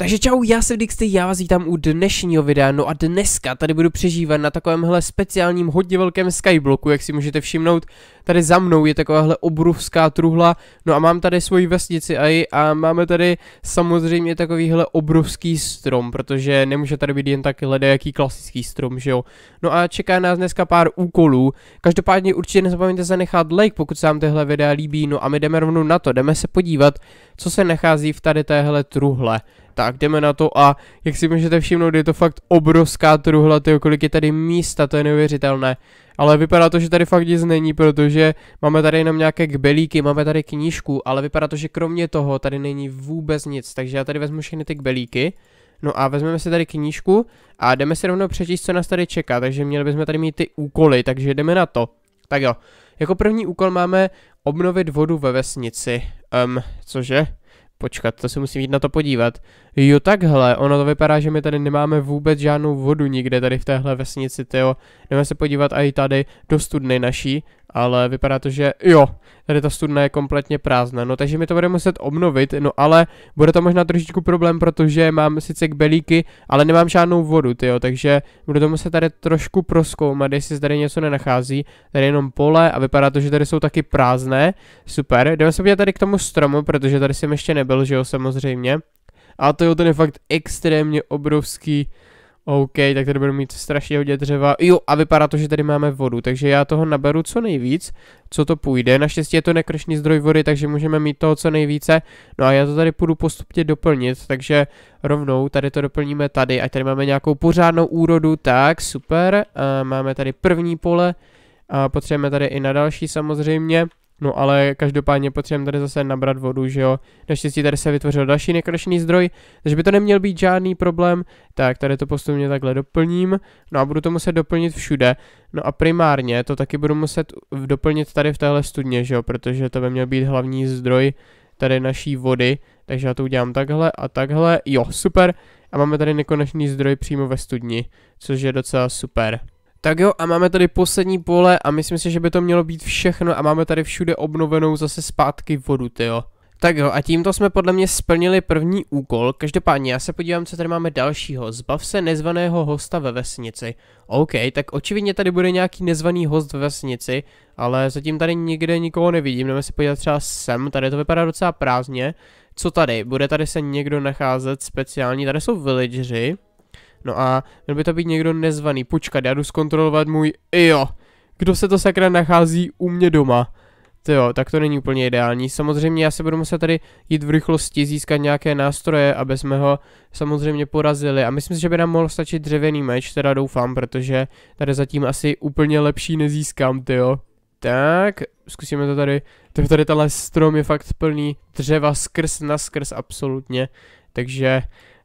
Takže čau, já jsem Dixty, já vás vítám u dnešního videa, no a dneska tady budu přežívat na takovémhle speciálním hodně velkém skybloku, jak si můžete všimnout, tady za mnou je takováhle obrovská truhla, no a mám tady svoji vesnici a, a máme tady samozřejmě takovýhle obrovský strom, protože nemůže tady být jen tak jaký klasický strom, že jo. No a čeká nás dneska pár úkolů, každopádně určitě nezapomeňte zanechat like, pokud se vám tyhle videa líbí, no a my jdeme rovnou na to, jdeme se podívat, co se nachází v tady téhle truhle. Tak jdeme na to a jak si můžete všimnout, je to fakt obrovská truhla, tyjo, kolik je tady místa, to je neuvěřitelné. Ale vypadá to, že tady fakt nic není, protože máme tady jenom nějaké kbelíky, máme tady knížku, ale vypadá to, že kromě toho tady není vůbec nic, takže já tady vezmu všechny ty kbelíky. No a vezmeme si tady knížku a jdeme si rovnou přečíst, co nás tady čeká, takže měli bychom tady mít ty úkoly, takže jdeme na to. Tak jo, jako první úkol máme obnovit vodu ve vesnici. Um, cože? Počkat, to si musím jít na to podívat. Jo, takhle, ono to vypadá, že my tady nemáme vůbec žádnou vodu nikde tady v téhle vesnici, jo. Jdeme se podívat i tady do studny naší, ale vypadá to, že jo, tady ta studna je kompletně prázdná, no takže mi to bude muset obnovit, no ale bude to možná trošičku problém, protože mám sice kbelíky, ale nemám žádnou vodu, jo, takže budu to muset tady trošku proskoumat, jestli se tady něco nenachází, tady jenom pole a vypadá to, že tady jsou taky prázdné, super, jdeme se podívat tady k tomu stromu, protože tady jsem ještě nebyl nebyl, že jo, samozřejmě. A to jo, ten je fakt extrémně obrovský. OK, tak tady budu mít strašně hodně dřeva. Jo, a vypadá to, že tady máme vodu, takže já toho naberu co nejvíc, co to půjde. Naštěstí je to nekršný zdroj vody, takže můžeme mít toho co nejvíce. No a já to tady půjdu postupně doplnit, takže rovnou tady to doplníme tady, ať tady máme nějakou pořádnou úrodu. Tak, super, a máme tady první pole, a potřebujeme tady i na další samozřejmě. No ale každopádně potřebujeme tady zase nabrat vodu, že jo. Naštěstí tady se vytvořil další nekonečný zdroj, takže by to neměl být žádný problém. Tak tady to postupně takhle doplním. No a budu to muset doplnit všude. No a primárně to taky budu muset doplnit tady v téhle studně, že jo, protože to by měl být hlavní zdroj tady naší vody. Takže já to udělám takhle a takhle. Jo, super. A máme tady nekonečný zdroj přímo ve studni, což je docela super. Tak jo, a máme tady poslední pole a myslím si, že by to mělo být všechno a máme tady všude obnovenou zase zpátky vodu, jo. Tak jo, a tímto jsme podle mě splnili první úkol. Každopádně já se podívám, co tady máme dalšího. Zbav se nezvaného hosta ve vesnici. OK, tak očividně tady bude nějaký nezvaný host ve vesnici, ale zatím tady nikde nikoho nevidím. Jdeme se podívat třeba sem, tady to vypadá docela prázdně. Co tady? Bude tady se někdo nacházet speciální? Tady jsou villageři. No a měl by to být někdo nezvaný. Počkat, já jdu zkontrolovat můj... Jo, kdo se to sakra nachází u mě doma? To jo, tak to není úplně ideální. Samozřejmě já se budu muset tady jít v rychlosti, získat nějaké nástroje, aby jsme ho samozřejmě porazili. A myslím si, že by nám mohl stačit dřevěný meč, teda doufám, protože tady zatím asi úplně lepší nezískám, ty jo. Tak, zkusíme to tady. To tady tenhle strom je fakt plný dřeva skrz na skrz absolutně. Takže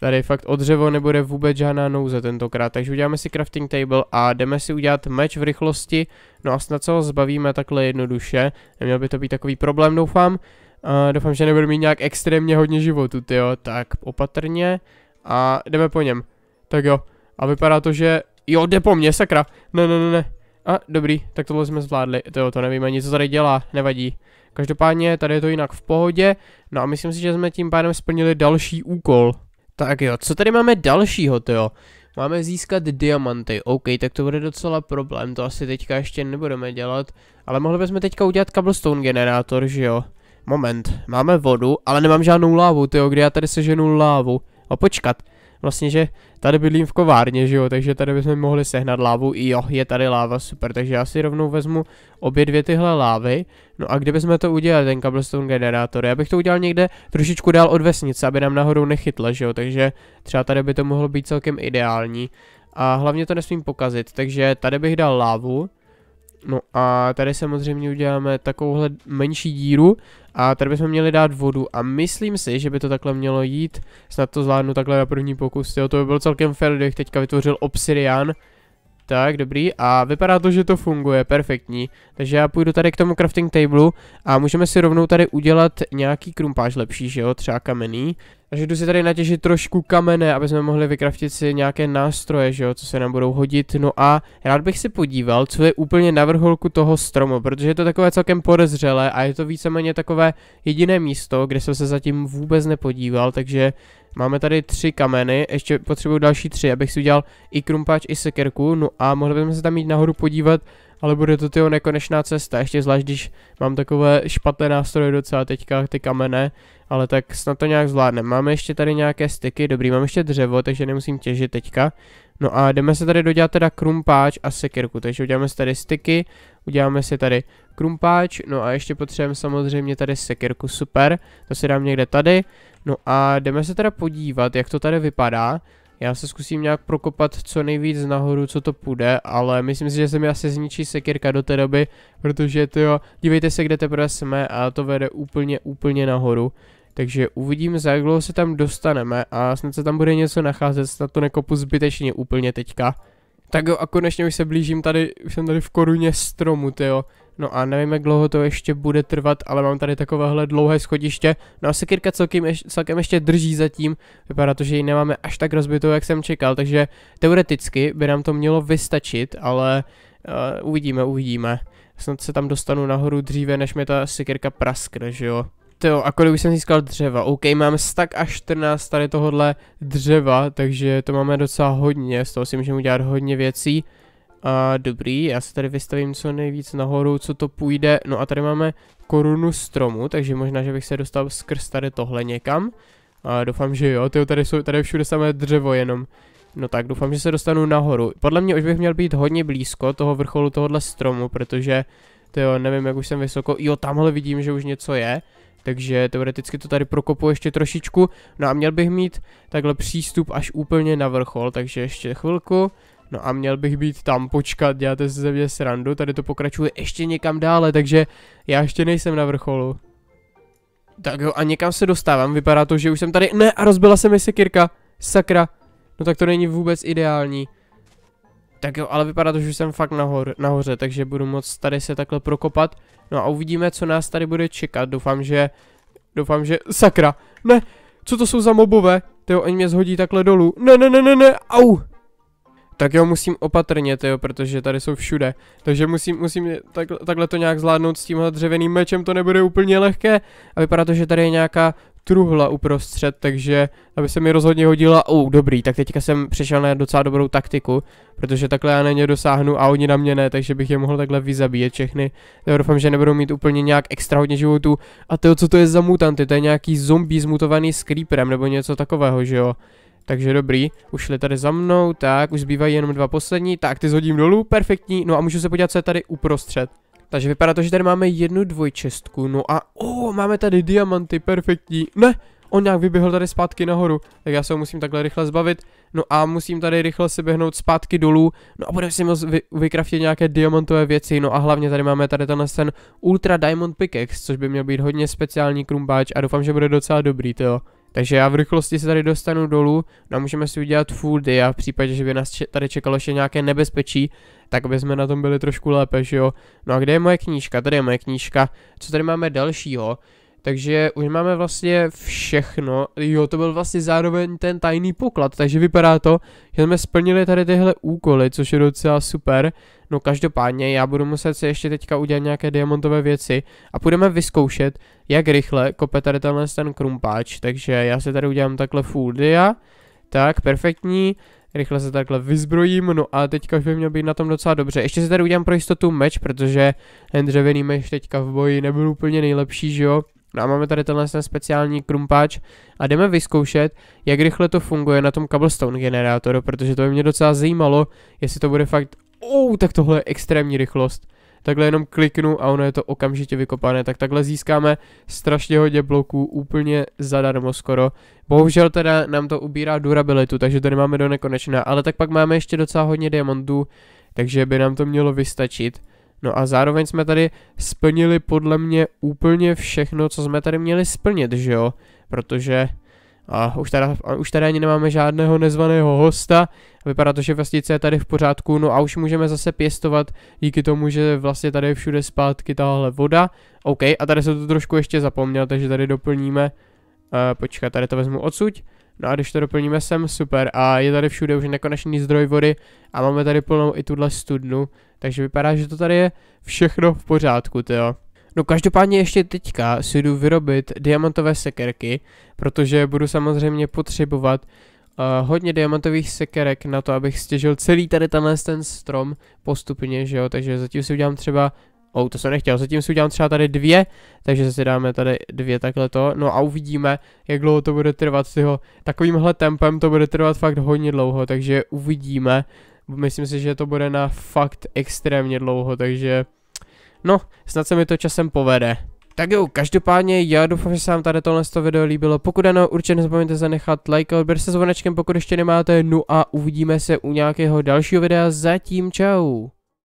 Tady fakt od dřevo nebude vůbec žádná nouze tentokrát, takže uděláme si crafting table a jdeme si udělat meč v rychlosti, no a snad se ho zbavíme takhle jednoduše, neměl by to být takový problém doufám, uh, doufám, že nebudu mít nějak extrémně hodně životu, jo, tak opatrně a jdeme po něm, tak jo, a vypadá to, že, jo, jde po mně, sakra, ne, ne, ne, ne, a dobrý, tak tohle jsme zvládli, jo, to nevím ani co tady dělá, nevadí, každopádně tady je to jinak v pohodě, no a myslím si, že jsme tím pádem splnili další úkol. Tak jo, co tady máme dalšího, jo? Máme získat diamanty, OK, tak to bude docela problém, to asi teďka ještě nebudeme dělat, ale mohli bychom teďka udělat cobblestone generátor, že jo? Moment, máme vodu, ale nemám žádnou lávu, jo, kde já tady seženu lávu? A počkat, vlastně, že tady bydlím v kovárně, že jo, takže tady bychom mohli sehnat lávu, i jo, je tady láva, super, takže já si rovnou vezmu obě dvě tyhle lávy, no a kdybychom to udělali, ten cobblestone generátor, já bych to udělal někde trošičku dál od vesnice, aby nám nahoru nechytla, že jo, takže třeba tady by to mohlo být celkem ideální a hlavně to nesmím pokazit, takže tady bych dal lávu, No a tady samozřejmě uděláme takovouhle menší díru a tady bychom měli dát vodu a myslím si, že by to takhle mělo jít. Snad to zvládnu takhle na první pokus, jo, to by byl celkem fair, kdybych teďka vytvořil obsidian. Tak, dobrý. A vypadá to, že to funguje, perfektní. Takže já půjdu tady k tomu crafting tableu a můžeme si rovnou tady udělat nějaký krumpáž lepší, že jo, třeba kamenný. Takže jdu si tady natěžit trošku kamene, aby jsme mohli vykraftit si nějaké nástroje, že jo, co se nám budou hodit. No a rád bych si podíval, co je úplně na vrcholku toho stromu, protože je to takové celkem podezřelé a je to víceméně takové jediné místo, kde jsem se zatím vůbec nepodíval, takže máme tady tři kameny, ještě potřebuju další tři, abych si udělal i krumpáč, i sekerku, no a mohli bychom se tam jít nahoru podívat, ale bude to tyho nekonečná cesta, ještě zvlášť, když mám takové špatné nástroje docela teďka, ty kamene, ale tak snad to nějak zvládneme. Máme ještě tady nějaké styky, dobrý, mám ještě dřevo, takže nemusím těžit teďka. No a jdeme se tady dodělat teda krumpáč a sekirku, takže uděláme si tady styky, uděláme si tady krumpáč, no a ještě potřebujeme samozřejmě tady sekirku, super, to si dám někde tady. No a jdeme se teda podívat, jak to tady vypadá. Já se zkusím nějak prokopat co nejvíc nahoru, co to půjde, ale myslím si, že se mi asi zničí sekirka do té doby, protože to jo, dívejte se, kde teprve jsme a to vede úplně, úplně nahoru. Takže uvidíme, za jak dlouho se tam dostaneme a snad se tam bude něco nacházet, snad to nekopu zbytečně úplně teďka. Tak jo a konečně už se blížím tady, už jsem tady v koruně stromu, jo. No a nevím, jak dlouho to ještě bude trvat, ale mám tady takovéhle dlouhé schodiště. No a sekirka celkem, ješ, celkem ještě drží zatím. Vypadá to, že ji nemáme až tak rozbitou, jak jsem čekal, takže teoreticky by nám to mělo vystačit, ale uh, uvidíme, uvidíme. Snad se tam dostanu nahoru dříve, než mi ta sekirka praskne, že jo jo, a kolik už jsem získal dřeva. OK, mám stak až 14 tady tohohle dřeva, takže to máme docela hodně, z toho si můžeme udělat hodně věcí. A dobrý, já se tady vystavím co nejvíc nahoru, co to půjde. No a tady máme korunu stromu, takže možná, že bych se dostal skrz tady tohle někam. A doufám, že jo, tyjo, tady, jsou, tady všude samé dřevo jenom. No tak doufám, že se dostanu nahoru. Podle mě už bych měl být hodně blízko toho vrcholu tohohle stromu, protože, to jo, nevím, jak už jsem vysoko. Jo, tamhle vidím, že už něco je takže teoreticky to tady prokopu ještě trošičku, no a měl bych mít takhle přístup až úplně na vrchol, takže ještě chvilku, No a měl bych být tam, počkat, děláte si ze mě srandu, tady to pokračuje ještě někam dále, takže já ještě nejsem na vrcholu. Tak jo, a někam se dostávám, vypadá to, že už jsem tady, ne, a rozbila se mi sekirka, sakra. No tak to není vůbec ideální. Tak jo, ale vypadá to, že jsem fakt nahor, nahoře, takže budu moc tady se takhle prokopat. No a uvidíme, co nás tady bude čekat. Doufám, že... Doufám, že... Sakra! Ne! Co to jsou za mobové? Ty jo, oni mě zhodí takhle dolů. Ne, ne, ne, ne, ne! Au! tak jo, musím opatrně, jo, protože tady jsou všude. Takže musím, musím tak, takhle to nějak zvládnout s tímhle dřevěným mečem, to nebude úplně lehké. A vypadá to, že tady je nějaká truhla uprostřed, takže aby se mi rozhodně hodila. U, oh, dobrý, tak teďka jsem přešel na docela dobrou taktiku, protože takhle já na ně dosáhnu a oni na mě ne, takže bych je mohl takhle vyzabíjet všechny. Já doufám, že nebudou mít úplně nějak extra hodně životů. A to, co to je za mutanty, to je nějaký zombie zmutovaný s creeperem nebo něco takového, že jo. Takže dobrý, už šli tady za mnou, tak, už zbývají jenom dva poslední, tak ty zhodím dolů, perfektní, no a můžu se podívat, co je tady uprostřed. Takže vypadá to, že tady máme jednu dvojčestku, no a, o, máme tady diamanty, perfektní, ne, on nějak vyběhl tady zpátky nahoru, tak já se ho musím takhle rychle zbavit, no a musím tady rychle se běhnout zpátky dolů, no a budeme si moct vy vykraftit nějaké diamantové věci, no a hlavně tady máme tady tenhle ten Ultra Diamond Pickaxe, což by měl být hodně speciální krumbáč a doufám, že bude docela dobrý, to jo. Takže já v rychlosti se tady dostanu dolů, no a můžeme si udělat foody a v případě, že by nás tady čekalo ještě nějaké nebezpečí, tak aby jsme na tom byli trošku lépe, že jo. No a kde je moje knížka? Tady je moje knížka. Co tady máme dalšího? Takže už máme vlastně všechno. Jo, to byl vlastně zároveň ten tajný poklad, takže vypadá to, že jsme splnili tady tyhle úkoly, což je docela super. No každopádně já budu muset si ještě teďka udělat nějaké diamantové věci a půjdeme vyzkoušet, jak rychle kope tady tenhle ten krumpáč. Takže já si tady udělám takhle full dia. Tak, perfektní. Rychle se takhle vyzbrojím, no a teďka už by měl být na tom docela dobře. Ještě si tady udělám pro jistotu meč, protože ten dřevěný meč teďka v boji nebyl úplně nejlepší, že jo? No a máme tady tenhle ten speciální krumpáč a jdeme vyzkoušet, jak rychle to funguje na tom cobblestone generátoru, protože to by mě docela zajímalo, jestli to bude fakt, ou, tak tohle je extrémní rychlost. Takhle jenom kliknu a ono je to okamžitě vykopané, tak takhle získáme strašně hodně bloků úplně zadarmo skoro. Bohužel teda nám to ubírá durabilitu, takže to nemáme do nekonečna, ale tak pak máme ještě docela hodně diamantů, takže by nám to mělo vystačit. No a zároveň jsme tady splnili podle mě úplně všechno, co jsme tady měli splnit, že jo? Protože a už, tady a už tady ani nemáme žádného nezvaného hosta. Vypadá to, že vlastnice je tady v pořádku. No a už můžeme zase pěstovat díky tomu, že vlastně tady je všude zpátky tahle voda. OK, a tady se to trošku ještě zapomněl, takže tady doplníme. E, počkat, tady to vezmu odsuť. No a když to doplníme sem, super. A je tady všude už nekonečný zdroj vody a máme tady plnou i tuhle studnu. Takže vypadá, že to tady je všechno v pořádku, jo. No každopádně ještě teďka si jdu vyrobit diamantové sekerky, protože budu samozřejmě potřebovat uh, hodně diamantových sekerek na to, abych stěžil celý tady tenhle ten strom postupně, že jo, takže zatím si udělám třeba Oh, to jsem nechtěl, zatím si udělám třeba tady dvě, takže si dáme tady dvě takhle to, no a uvidíme, jak dlouho to bude trvat, tyho, takovýmhle tempem to bude trvat fakt hodně dlouho, takže uvidíme, Myslím si, že to bude na fakt extrémně dlouho, takže... No, snad se mi to časem povede. Tak jo, každopádně já doufám, že se vám tady tohle video líbilo. Pokud ano, určitě nezapomeňte zanechat like a odběr se zvonečkem, pokud ještě nemáte. No a uvidíme se u nějakého dalšího videa. Zatím čau.